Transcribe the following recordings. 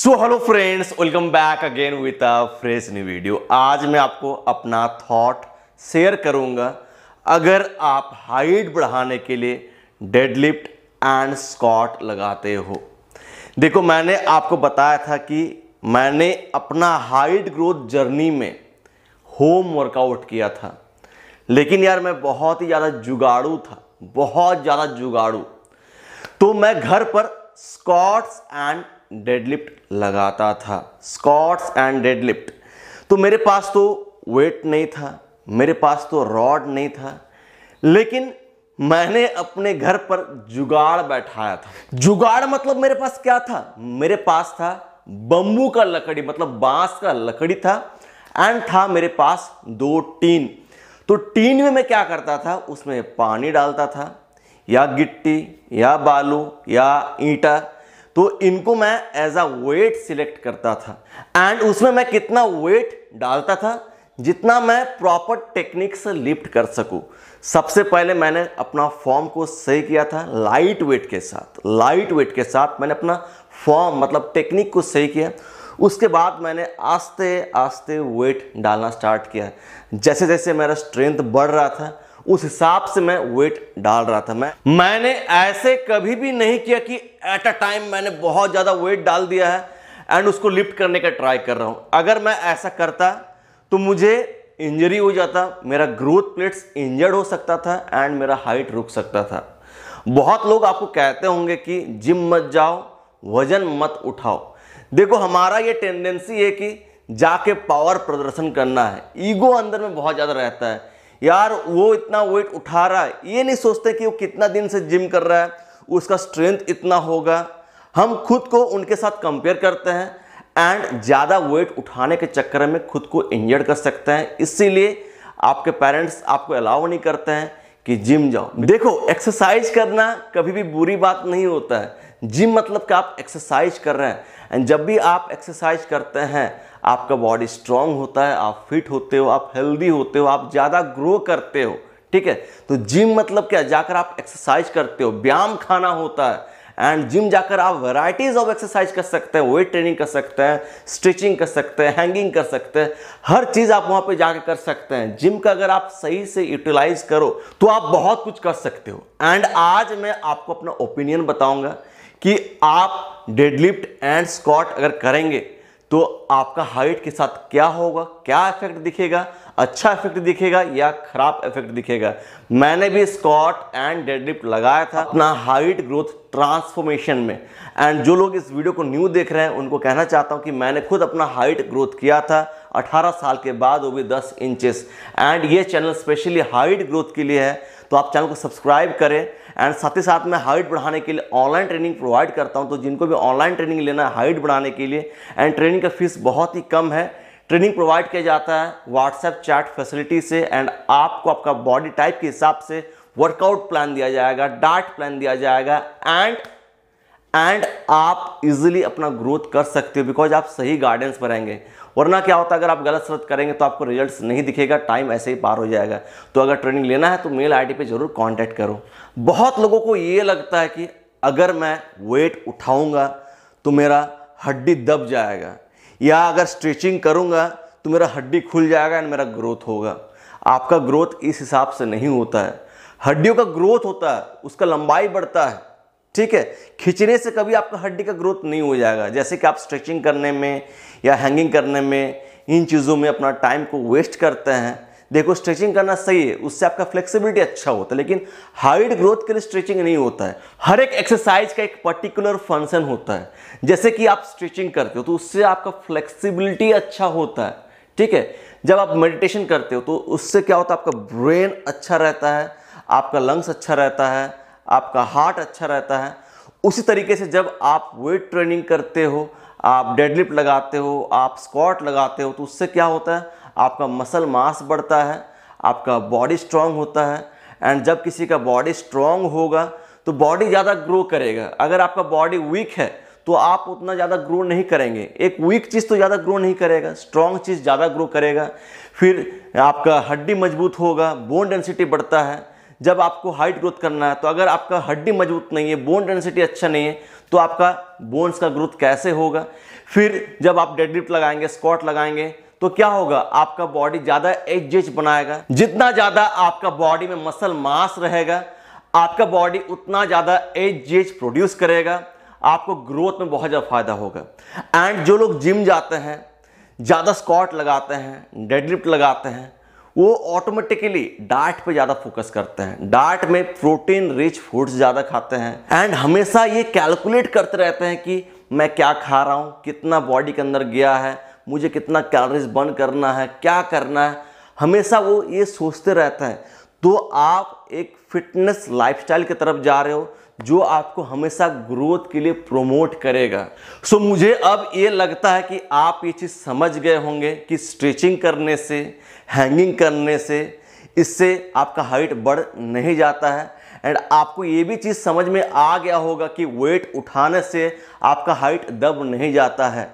so hello friends welcome back again with a fresh new video आज मैं आपको अपना थॉट शेयर करूंगा अगर आप हाइट बढ़ाने के लिए डेडलिफ्ट एंड स्कॉट लगाते हो देखो मैंने आपको बताया था कि मैंने अपना हाइट ग्रोथ जर्नी में होम वर्कआउट किया था लेकिन यार मैं बहुत ही ज़्यादा जुगाड़ू था बहुत ज़्यादा जुगाड़ू तो मैं घर पर स्कॉट्स एंड डेडलिफ्ट लगाता था स्कॉट्स एंड डेडलिफ्ट तो मेरे पास तो वेट नहीं था मेरे पास तो रॉड नहीं था लेकिन मैंने अपने घर पर जुगाड़ बैठाया था जुगाड़ मतलब मेरे पास क्या था मेरे पास था बम्बू का लकड़ी मतलब बांस का लकड़ी था एंड था मेरे पास दो टीन तो टीन में मैं क्या करता था उसमें पानी डालता था या गिट्टी या बालू या ईटा तो इनको मैं एज अ वेट सिलेक्ट करता था एंड उसमें मैं कितना वेट डालता था जितना मैं प्रॉपर टेक्निक से लिफ्ट कर सकूं सबसे पहले मैंने अपना फॉर्म को सही किया था लाइट वेट के साथ लाइट वेट के साथ मैंने अपना फॉर्म मतलब टेक्निक को सही किया उसके बाद मैंने आस्ते आस्ते वेट डालना स्टार्ट किया जैसे जैसे मेरा स्ट्रेंथ बढ़ रहा था उस हिसाब से मैं वेट डाल रहा था मैं मैंने ऐसे कभी भी नहीं किया कि एट अ टाइम मैंने बहुत ज़्यादा वेट डाल दिया है एंड उसको लिफ्ट करने का ट्राई कर रहा हूं अगर मैं ऐसा करता तो मुझे इंजरी हो जाता मेरा ग्रोथ प्लेट्स इंजर्ड हो सकता था एंड मेरा हाइट रुक सकता था बहुत लोग आपको कहते होंगे कि जिम मत जाओ वजन मत उठाओ देखो हमारा ये टेंडेंसी है कि जाके पावर प्रदर्शन करना है ईगो अंदर में बहुत ज़्यादा रहता है यार वो इतना वेट उठा रहा है ये नहीं सोचते कि वो कितना दिन से जिम कर रहा है उसका स्ट्रेंथ इतना होगा हम खुद को उनके साथ कंपेयर करते हैं एंड ज़्यादा वेट उठाने के चक्कर में खुद को इंजर्ड कर सकते हैं इसीलिए आपके पेरेंट्स आपको अलाउ नहीं करते हैं कि जिम जाओ देखो एक्सरसाइज करना कभी भी बुरी बात नहीं होता है जिम मतलब कि आप एक्सरसाइज कर रहे हैं एंड जब भी आप एक्सरसाइज करते हैं आपका बॉडी स्ट्रांग होता है आप फिट होते हो आप हेल्दी होते हो आप ज़्यादा ग्रो करते हो ठीक है तो जिम मतलब क्या जाकर आप एक्सरसाइज करते हो व्यायाम खाना होता है एंड जिम जाकर आप वैरायटीज ऑफ एक्सरसाइज कर सकते हैं वेट ट्रेनिंग कर सकते हैं स्ट्रेचिंग कर सकते हैं हैंगिंग कर सकते हैं हर चीज़ आप वहाँ पे जाकर कर सकते हैं जिम का अगर आप सही से यूटिलाइज करो तो आप बहुत कुछ कर सकते हो एंड आज मैं आपको अपना ओपिनियन बताऊंगा कि आप डेडलिफ्ट एंड स्कॉट अगर करेंगे तो आपका हाइट के साथ क्या होगा क्या इफेक्ट दिखेगा अच्छा इफेक्ट दिखेगा या खराब इफेक्ट दिखेगा मैंने भी स्कॉट एंड डेडलिफ्ट लगाया था अपना हाइट ग्रोथ ट्रांसफॉर्मेशन में एंड जो लोग इस वीडियो को न्यू देख रहे हैं उनको कहना चाहता हूँ कि मैंने खुद अपना हाइट ग्रोथ किया था 18 साल के बाद वो भी 10 इंचेस एंड ये चैनल स्पेशली हाइट ग्रोथ के लिए है तो आप चैनल को सब्सक्राइब करें एंड साथ ही साथ मैं हाइट बढ़ाने के लिए ऑनलाइन ट्रेनिंग प्रोवाइड करता हूँ तो जिनको भी ऑनलाइन ट्रेनिंग लेना है हाइट बढ़ाने के लिए एंड ट्रेनिंग का फीस बहुत ही कम है ट्रेनिंग प्रोवाइड किया जाता है व्हाट्सएप चैट फैसिलिटी से एंड आपको आपका बॉडी टाइप के हिसाब से वर्कआउट प्लान दिया जाएगा डाइट प्लान दिया जाएगा एंड एंड आप इजिली अपना ग्रोथ कर सकते हो बिकॉज आप सही गाइडेंस पर रहेंगे वरना क्या होता है अगर आप गलत सलत करेंगे तो आपको रिजल्ट्स नहीं दिखेगा टाइम ऐसे ही पार हो जाएगा तो अगर ट्रेनिंग लेना है तो मेल आईडी पे ज़रूर कांटेक्ट करो बहुत लोगों को ये लगता है कि अगर मैं वेट उठाऊंगा तो मेरा हड्डी दब जाएगा या अगर स्ट्रेचिंग करूँगा तो मेरा हड्डी खुल जाएगा एंड मेरा ग्रोथ होगा आपका ग्रोथ इस हिसाब से नहीं होता है हड्डियों का ग्रोथ होता है उसका लंबाई बढ़ता है ठीक है खींचने से कभी आपका हड्डी का ग्रोथ नहीं हो जाएगा जैसे कि आप स्ट्रेचिंग करने में या हैंगिंग करने में इन चीज़ों में अपना टाइम को वेस्ट करते हैं देखो स्ट्रेचिंग करना सही है उससे आपका फ्लेक्सिबिलिटी अच्छा होता है लेकिन हाइट ग्रोथ के लिए स्ट्रेचिंग नहीं होता है हर एक एक्सरसाइज का एक पर्टिकुलर फंक्शन होता है जैसे कि आप स्ट्रेचिंग करते हो तो उससे आपका फ्लेक्सिबिलिटी अच्छा होता है ठीक है जब आप मेडिटेशन करते हो तो उससे क्या होता है आपका ब्रेन अच्छा रहता है आपका लंग्स अच्छा रहता है आपका हार्ट अच्छा रहता है उसी तरीके से जब आप वेट ट्रेनिंग करते हो आप डेडलिफ्ट लगाते हो आप स्क्वाट लगाते हो तो उससे क्या होता है आपका मसल मास बढ़ता है आपका बॉडी स्ट्रांग होता है एंड जब किसी का बॉडी स्ट्रांग होगा तो बॉडी ज़्यादा ग्रो करेगा अगर आपका बॉडी वीक है तो आप उतना ज़्यादा ग्रो नहीं करेंगे एक वीक चीज़ तो ज़्यादा ग्रो नहीं करेगा स्ट्रॉन्ग चीज़ ज़्यादा ग्रो करेगा फिर आपका हड्डी मजबूत होगा बोन डेंसिटी बढ़ता है जब आपको हाइट ग्रोथ करना है तो अगर आपका हड्डी मजबूत नहीं है बोन डेंसिटी अच्छा नहीं है तो आपका बोन्स का ग्रोथ कैसे होगा फिर जब आप लिफ्ट लगाएंगे स्कॉट लगाएंगे तो क्या होगा आपका बॉडी ज़्यादा एजेज बनाएगा जितना ज़्यादा आपका बॉडी में मसल मास रहेगा आपका बॉडी उतना ज़्यादा एजेज प्रोड्यूस करेगा आपको ग्रोथ में बहुत ज़्यादा फायदा होगा एंड जो लोग जिम जाते हैं ज़्यादा स्कॉट लगाते हैं डेडलिफ्ट लगाते हैं वो ऑटोमेटिकली डाइट पे ज़्यादा फोकस करते हैं डाइट में प्रोटीन रिच फूड्स ज़्यादा खाते हैं एंड हमेशा ये कैलकुलेट करते रहते हैं कि मैं क्या खा रहा हूँ कितना बॉडी के अंदर गया है मुझे कितना कैलोरीज बर्न करना है क्या करना है हमेशा वो ये सोचते रहते हैं तो आप एक फिटनेस लाइफस्टाइल की तरफ जा रहे हो जो आपको हमेशा ग्रोथ के लिए प्रोमोट करेगा सो so, मुझे अब ये लगता है कि आप ये चीज़ समझ गए होंगे कि स्ट्रेचिंग करने से हैंगिंग करने से इससे आपका हाइट बढ़ नहीं जाता है एंड आपको ये भी चीज़ समझ में आ गया होगा कि वेट उठाने से आपका हाइट दब नहीं जाता है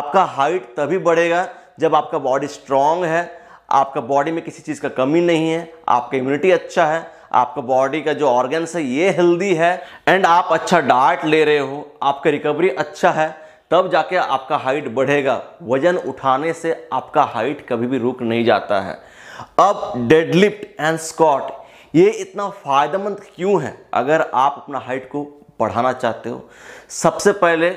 आपका हाइट तभी बढ़ेगा जब आपका बॉडी स्ट्रांग है आपका बॉडी में किसी चीज़ का कमी नहीं है आपका इम्यूनिटी अच्छा है आपका बॉडी का जो ऑर्गन्स है ये हेल्दी है एंड आप अच्छा डाइट ले रहे हो आपका रिकवरी अच्छा है तब जाके आपका हाइट बढ़ेगा वजन उठाने से आपका हाइट कभी भी रुक नहीं जाता है अब डेडलिफ्ट एंड स्कॉट ये इतना फ़ायदेमंद क्यों है अगर आप अपना हाइट को बढ़ाना चाहते हो सबसे पहले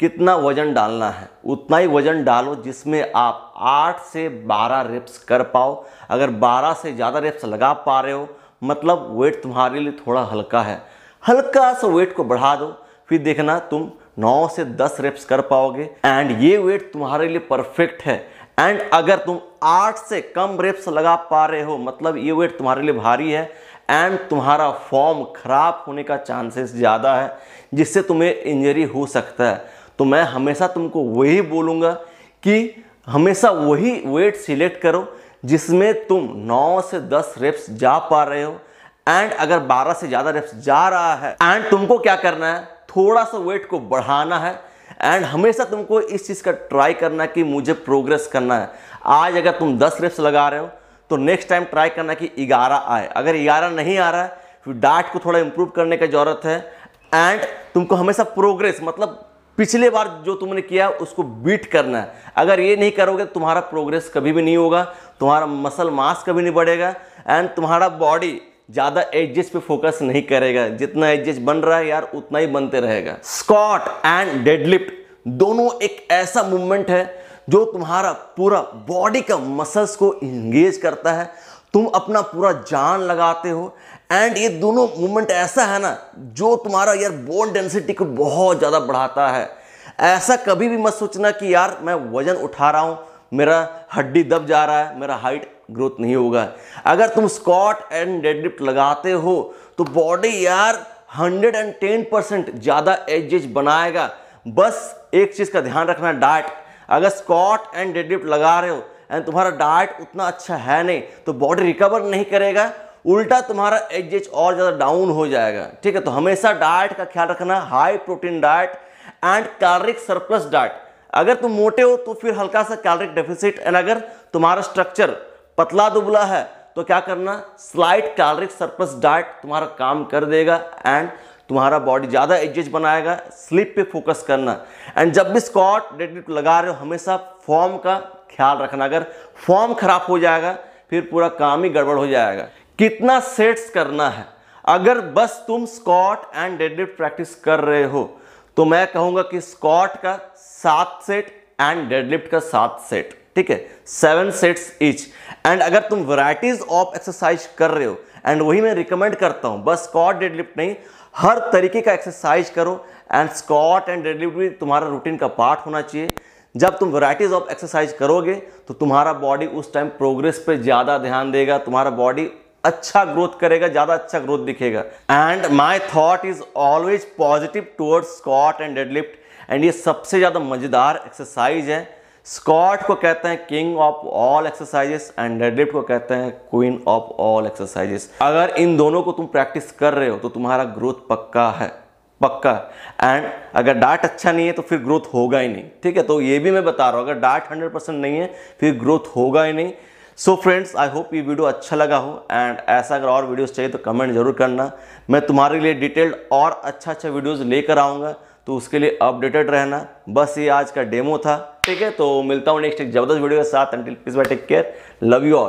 कितना वजन डालना है उतना ही वजन डालो जिसमें आप 8 से 12 रेप्स कर पाओ अगर 12 से ज़्यादा रेप्स लगा पा रहे हो मतलब वेट तुम्हारे लिए थोड़ा हल्का है हल्का सा वेट को बढ़ा दो फिर देखना तुम 9 से 10 रेप्स कर पाओगे एंड ये वेट तुम्हारे लिए परफेक्ट है एंड अगर तुम 8 से कम रेप्स लगा पा रहे हो मतलब ये वेट तुम्हारे लिए भारी है एंड तुम्हारा फॉर्म खराब होने का चांसेस ज़्यादा है जिससे तुम्हें इंजरी हो सकता है तो मैं हमेशा तुमको वही बोलूँगा कि हमेशा वही वेट सिलेक्ट करो जिसमें तुम 9 से 10 रेप्स जा पा रहे हो एंड अगर 12 से ज़्यादा रेप्स जा रहा है एंड तुमको क्या करना है थोड़ा सा वेट को बढ़ाना है एंड हमेशा तुमको इस चीज़ का ट्राई करना है कि मुझे प्रोग्रेस करना है आज अगर तुम 10 रेप्स लगा रहे हो तो नेक्स्ट टाइम ट्राई करना कि 11 आए अगर 11 नहीं आ रहा है फिर डाट को थोड़ा इम्प्रूव करने की ज़रूरत है एंड तुमको हमेशा प्रोग्रेस मतलब पिछले बार जो तुमने किया उसको बीट करना है अगर ये नहीं करोगे तो तुम्हारा प्रोग्रेस कभी भी नहीं होगा तुम्हारा मसल मास कभी नहीं बढ़ेगा एंड तुम्हारा बॉडी ज़्यादा एडजस्ट पे फोकस नहीं करेगा जितना एडजस्ट बन रहा है यार उतना ही बनते रहेगा स्कॉट एंड डेडलिफ्ट दोनों एक ऐसा मूवमेंट है जो तुम्हारा पूरा बॉडी का मसल्स को इंगेज करता है तुम अपना पूरा जान लगाते हो एंड ये दोनों मूवमेंट ऐसा है ना जो तुम्हारा यार बोन डेंसिटी को बहुत ज़्यादा बढ़ाता है ऐसा कभी भी मत सोचना कि यार मैं वजन उठा रहा हूँ मेरा हड्डी दब जा रहा है मेरा हाइट ग्रोथ नहीं होगा अगर तुम स्कॉट एंड डेडलिफ्ट लगाते हो तो बॉडी यार 110 परसेंट ज़्यादा एजेज बनाएगा बस एक चीज़ का ध्यान रखना डाइट अगर स्कॉट एंड डेडलिफ्ट लगा रहे हो एंड तुम्हारा डाइट उतना अच्छा है नहीं तो बॉडी रिकवर नहीं करेगा उल्टा तुम्हारा एच और ज़्यादा डाउन हो जाएगा ठीक है तो हमेशा डाइट का ख्याल रखना high protein diet and caloric surplus diet अगर तुम मोटे हो तो फिर हल्का सा कैलरिक डेफिसिट एंड अगर तुम्हारा स्ट्रक्चर पतला दुबला है तो क्या करना स्लाइट कैलरिक सरप्लस डाइट तुम्हारा काम कर देगा एंड तुम्हारा बॉडी ज़्यादा एडजस्ट बनाएगा स्लीप पे फोकस करना एंड जब भी स्कॉट डेडलिफ्ट लगा रहे हो हमेशा फॉर्म का ख्याल रखना अगर फॉर्म खराब हो जाएगा फिर पूरा काम ही गड़बड़ हो जाएगा कितना सेट्स करना है अगर बस तुम स्कॉट एंड डेडलिफ्ट प्रैक्टिस कर रहे हो तो मैं कहूंगा कि स्कॉट का सात सेट एंड डेडलिफ्ट का सात सेट ठीक है सेवन सेट्स ईच एंड अगर तुम वराइटीज ऑफ एक्सरसाइज कर रहे हो एंड वही मैं रिकमेंड करता हूं बस स्कॉट डेडलिफ्ट नहीं हर तरीके का एक्सरसाइज करो एंड स्कॉट एंड डेडलिफ्ट भी तुम्हारा रूटीन का पार्ट होना चाहिए जब तुम वैराइटीज़ ऑफ एक्सरसाइज करोगे तो तुम्हारा बॉडी उस टाइम प्रोग्रेस पे ज़्यादा ध्यान देगा तुम्हारा बॉडी अच्छा ग्रोथ करेगा ज़्यादा अच्छा ग्रोथ दिखेगा and my thought is always positive towards squat and deadlift and ये सबसे ज़्यादा मज़ेदार एक्सरसाइज है स्कॉट को कहते हैं king of all exercises and deadlift को कहते हैं क्वीन ऑफ ऑल एक्सरसाइजेस अगर इन दोनों को तुम प्रैक्टिस कर रहे हो तो तुम्हारा ग्रोथ पक्का है पक्का एंड अगर डाट अच्छा नहीं है तो फिर ग्रोथ होगा ही नहीं ठीक है तो ये भी मैं बता रहा हूँ अगर डाट हंड्रेड परसेंट नहीं है फिर ग्रोथ होगा ही नहीं सो फ्रेंड्स आई होप ये वीडियो अच्छा लगा हो एंड ऐसा अगर और वीडियोस चाहिए तो कमेंट जरूर करना मैं तुम्हारे लिए डिटेल्ड और अच्छा अच्छा वीडियोज लेकर आऊँगा तो उसके लिए अपडेटेड रहना बस ये आज का डेमो था ठीक है तो मिलता हूँ नेक्स्ट एक जबरदस्त वीडियो के साथ until please bye take care love you all